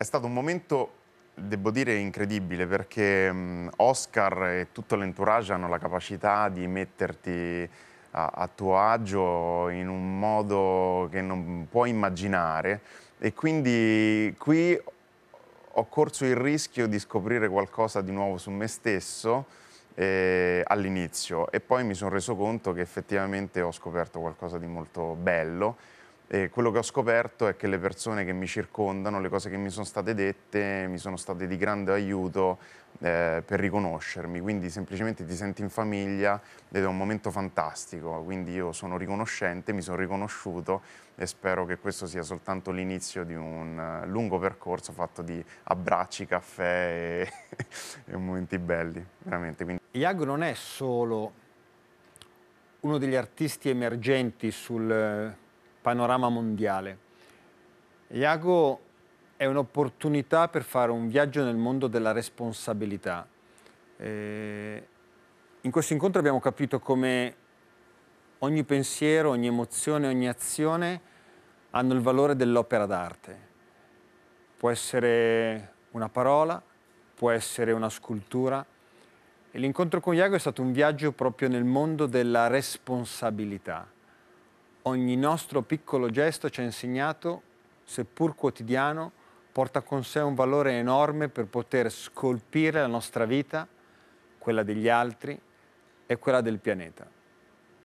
È stato un momento, devo dire, incredibile perché Oscar e tutto l'entourage hanno la capacità di metterti a, a tuo agio in un modo che non puoi immaginare e quindi qui ho corso il rischio di scoprire qualcosa di nuovo su me stesso eh, all'inizio e poi mi sono reso conto che effettivamente ho scoperto qualcosa di molto bello e quello che ho scoperto è che le persone che mi circondano, le cose che mi sono state dette, mi sono state di grande aiuto eh, per riconoscermi, quindi semplicemente ti senti in famiglia ed è un momento fantastico, quindi io sono riconoscente, mi sono riconosciuto e spero che questo sia soltanto l'inizio di un eh, lungo percorso fatto di abbracci, caffè e, e momenti belli, veramente. Quindi... Iago non è solo uno degli artisti emergenti sul panorama mondiale. Iago è un'opportunità per fare un viaggio nel mondo della responsabilità. Eh, in questo incontro abbiamo capito come ogni pensiero, ogni emozione, ogni azione hanno il valore dell'opera d'arte. Può essere una parola, può essere una scultura. l'incontro con Iago è stato un viaggio proprio nel mondo della responsabilità ogni nostro piccolo gesto ci ha insegnato, seppur quotidiano, porta con sé un valore enorme per poter scolpire la nostra vita, quella degli altri e quella del pianeta.